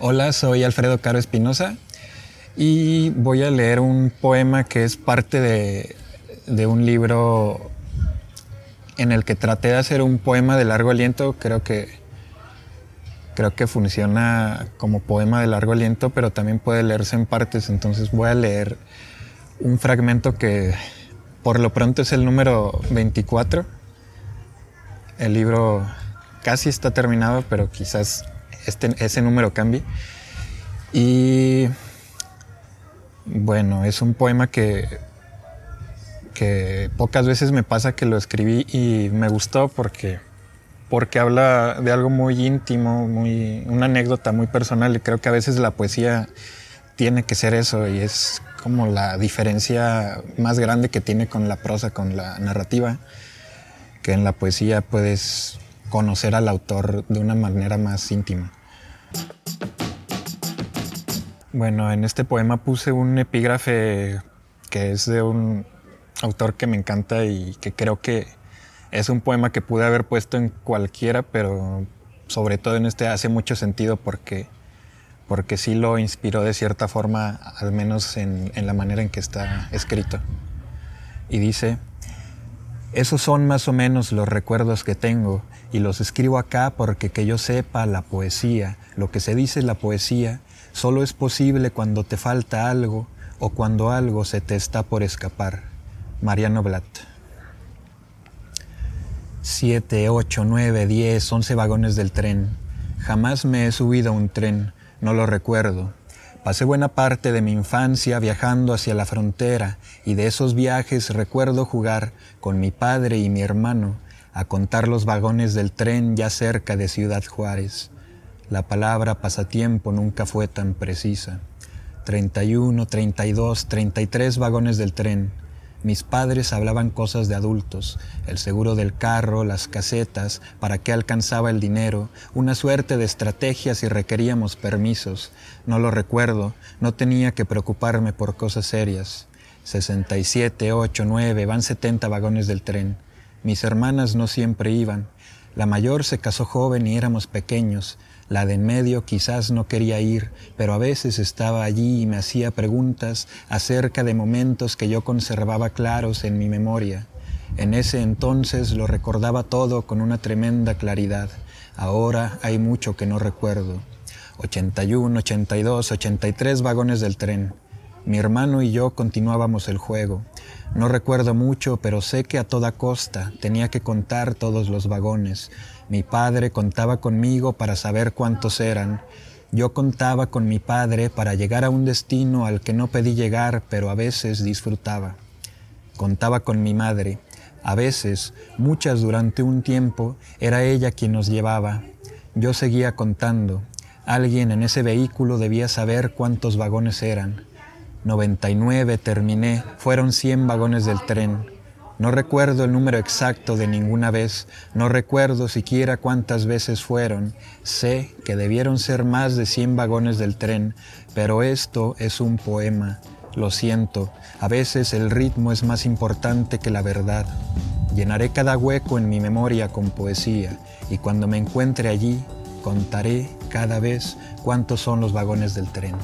Hola, soy Alfredo Caro Espinosa y voy a leer un poema que es parte de, un libro en el que traté de hacer un poema de largo aliento. Creo que, creo que funciona como poema de largo aliento, pero también puede leerse en partes. Entonces voy a leer un fragmento que por lo pronto es el número 24. El libro casi está terminado, pero quizás este, ese número cambie. Y bueno, es un poema que, que pocas veces me pasa que lo escribí y me gustó porque, porque habla de algo muy íntimo, muy, una anécdota muy personal y creo que a veces la poesía tiene que ser eso y es como la diferencia más grande que tiene con la prosa, con la narrativa, que en la poesía puedes conocer al autor de una manera más íntima. Bueno, en este poema puse un epígrafe que es de un autor que me encanta y que creo que es un poema que pude haber puesto en cualquiera, pero sobre todo en este hace mucho sentido porque, porque sí lo inspiró de cierta forma, al menos en, en la manera en que está escrito. Y dice, esos son más o menos los recuerdos que tengo y los escribo acá porque que yo sepa la poesía, lo que se dice la poesía, solo es posible cuando te falta algo o cuando algo se te está por escapar. Mariano Blatt. Siete, ocho, nueve, diez, once vagones del tren. Jamás me he subido a un tren, no lo recuerdo. Pasé buena parte de mi infancia viajando hacia la frontera y de esos viajes recuerdo jugar con mi padre y mi hermano a contar los vagones del tren ya cerca de Ciudad Juárez. La palabra pasatiempo nunca fue tan precisa. 31, 32, 33 vagones del tren mis padres hablaban cosas de adultos, el seguro del carro, las casetas, para qué alcanzaba el dinero, una suerte de estrategia si requeríamos permisos. No lo recuerdo, no tenía que preocuparme por cosas serias. 67, 8, 9, van 70 vagones del tren. Mis hermanas no siempre iban, la mayor se casó joven y éramos pequeños. La de en medio quizás no quería ir, pero a veces estaba allí y me hacía preguntas acerca de momentos que yo conservaba claros en mi memoria. En ese entonces lo recordaba todo con una tremenda claridad. Ahora hay mucho que no recuerdo. 81, 82, 83 vagones del tren. Mi hermano y yo continuábamos el juego. No recuerdo mucho, pero sé que a toda costa tenía que contar todos los vagones. Mi padre contaba conmigo para saber cuántos eran. Yo contaba con mi padre para llegar a un destino al que no pedí llegar, pero a veces disfrutaba. Contaba con mi madre. A veces, muchas durante un tiempo, era ella quien nos llevaba. Yo seguía contando. Alguien en ese vehículo debía saber cuántos vagones eran. 99 terminé, fueron 100 vagones del tren. No recuerdo el número exacto de ninguna vez, no recuerdo siquiera cuántas veces fueron. Sé que debieron ser más de 100 vagones del tren, pero esto es un poema. Lo siento, a veces el ritmo es más importante que la verdad. Llenaré cada hueco en mi memoria con poesía y cuando me encuentre allí, contaré cada vez cuántos son los vagones del tren.